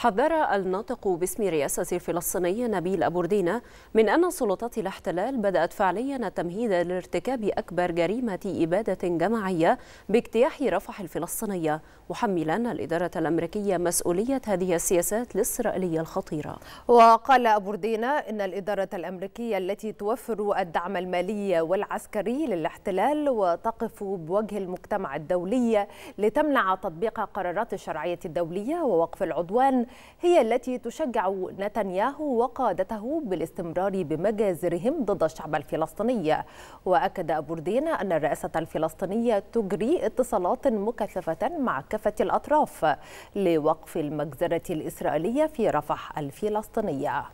حذر الناطق باسم رئاسة الفلسطينية نبيل أبو من أن سلطات الاحتلال بدأت فعليا التمهيد لارتكاب أكبر جريمة إبادة جماعية باجتياح رفح الفلسطينية محملا الإدارة الأمريكية مسؤولية هذه السياسات الإسرائيلية الخطيرة وقال أبو إن الإدارة الأمريكية التي توفر الدعم المالي والعسكري للاحتلال وتقف بوجه المجتمع الدولي لتمنع تطبيق قرارات الشرعية الدولية ووقف العدوان هي التي تشجع نتنياهو وقادته بالاستمرار بمجازرهم ضد الشعب الفلسطيني وأكد بوردين أن الرئاسة الفلسطينية تجري اتصالات مكثفة مع كافة الأطراف لوقف المجزرة الإسرائيلية في رفح الفلسطينية